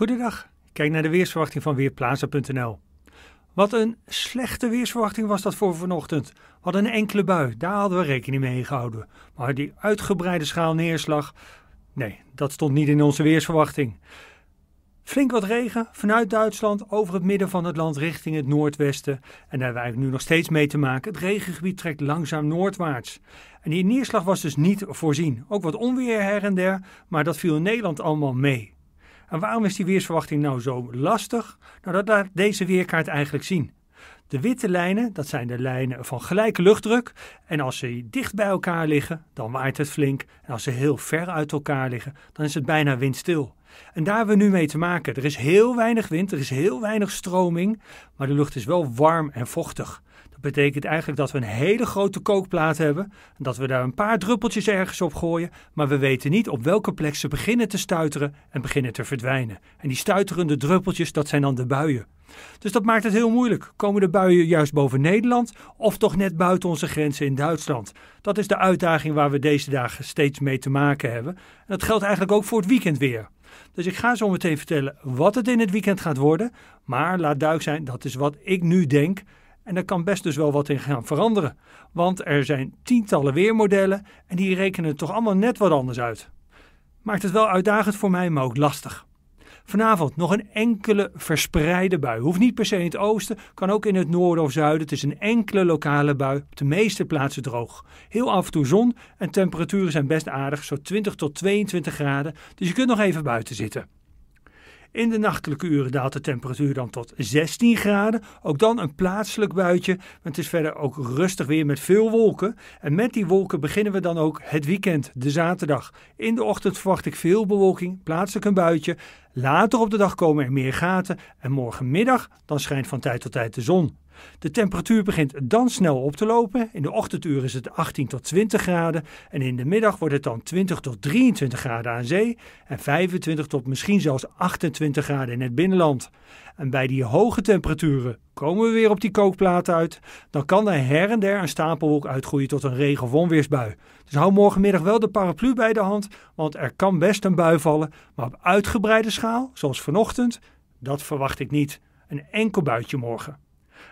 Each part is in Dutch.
Goedendag, kijk naar de weersverwachting van Weerplaza.nl. Wat een slechte weersverwachting was dat voor vanochtend. Wat een enkele bui, daar hadden we rekening mee gehouden. Maar die uitgebreide schaal neerslag, nee, dat stond niet in onze weersverwachting. Flink wat regen vanuit Duitsland over het midden van het land richting het noordwesten. En daar hebben we eigenlijk nu nog steeds mee te maken. Het regengebied trekt langzaam noordwaarts. En die neerslag was dus niet voorzien. Ook wat onweer her en der, maar dat viel in Nederland allemaal mee. En waarom is die weersverwachting nou zo lastig? Nou, dat laat deze weerkaart eigenlijk zien. De witte lijnen, dat zijn de lijnen van gelijke luchtdruk. En als ze dicht bij elkaar liggen, dan waait het flink. En als ze heel ver uit elkaar liggen, dan is het bijna windstil. En daar hebben we nu mee te maken. Er is heel weinig wind, er is heel weinig stroming, maar de lucht is wel warm en vochtig. Dat betekent eigenlijk dat we een hele grote kookplaat hebben en dat we daar een paar druppeltjes ergens op gooien, maar we weten niet op welke plek ze beginnen te stuiteren en beginnen te verdwijnen. En die stuiterende druppeltjes, dat zijn dan de buien. Dus dat maakt het heel moeilijk. Komen de buien juist boven Nederland of toch net buiten onze grenzen in Duitsland? Dat is de uitdaging waar we deze dagen steeds mee te maken hebben. En dat geldt eigenlijk ook voor het weekendweer. Dus ik ga zo meteen vertellen wat het in het weekend gaat worden. Maar laat duidelijk zijn, dat is wat ik nu denk. En daar kan best dus wel wat in gaan veranderen. Want er zijn tientallen weermodellen en die rekenen toch allemaal net wat anders uit. Maakt het wel uitdagend voor mij, maar ook lastig. Vanavond nog een enkele verspreide bui. Hoeft niet per se in het oosten, kan ook in het noorden of zuiden. Het is een enkele lokale bui, op de meeste plaatsen droog. Heel af en toe zon en temperaturen zijn best aardig, zo 20 tot 22 graden. Dus je kunt nog even buiten zitten. In de nachtelijke uren daalt de temperatuur dan tot 16 graden. Ook dan een plaatselijk buitje. Het is verder ook rustig weer met veel wolken. En met die wolken beginnen we dan ook het weekend, de zaterdag. In de ochtend verwacht ik veel bewolking, plaatselijk een buitje. Later op de dag komen er meer gaten. En morgenmiddag dan schijnt van tijd tot tijd de zon. De temperatuur begint dan snel op te lopen. In de ochtenduur is het 18 tot 20 graden en in de middag wordt het dan 20 tot 23 graden aan zee en 25 tot misschien zelfs 28 graden in het binnenland. En bij die hoge temperaturen komen we weer op die kookplaat uit. Dan kan er her en der een stapelwolk uitgroeien tot een regen- of onweersbui. Dus hou morgenmiddag wel de paraplu bij de hand, want er kan best een bui vallen. Maar op uitgebreide schaal, zoals vanochtend, dat verwacht ik niet. Een enkel buitje morgen.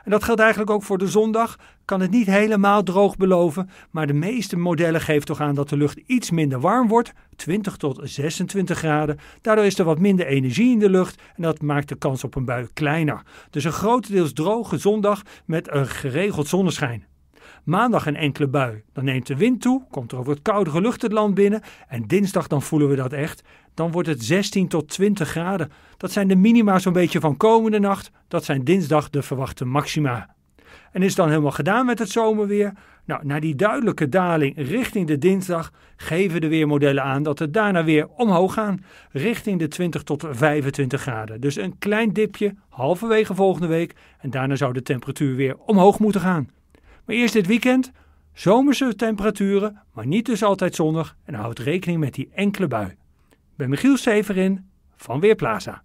En dat geldt eigenlijk ook voor de zondag. Kan het niet helemaal droog beloven, maar de meeste modellen geven toch aan dat de lucht iets minder warm wordt, 20 tot 26 graden. Daardoor is er wat minder energie in de lucht en dat maakt de kans op een bui kleiner. Dus een grotendeels droge zondag met een geregeld zonneschijn. Maandag een enkele bui. Dan neemt de wind toe, komt er over het koudere lucht het land binnen. En dinsdag dan voelen we dat echt. Dan wordt het 16 tot 20 graden. Dat zijn de minima zo'n beetje van komende nacht. Dat zijn dinsdag de verwachte maxima. En is dan helemaal gedaan met het zomerweer? Nou, na die duidelijke daling richting de dinsdag geven de weermodellen aan dat het daarna weer omhoog gaan richting de 20 tot 25 graden. Dus een klein dipje halverwege volgende week en daarna zou de temperatuur weer omhoog moeten gaan. Maar eerst dit weekend. Zomerse temperaturen, maar niet dus altijd zonnig. En houd rekening met die enkele bui. Ik ben Michiel Severin van Weerplaza.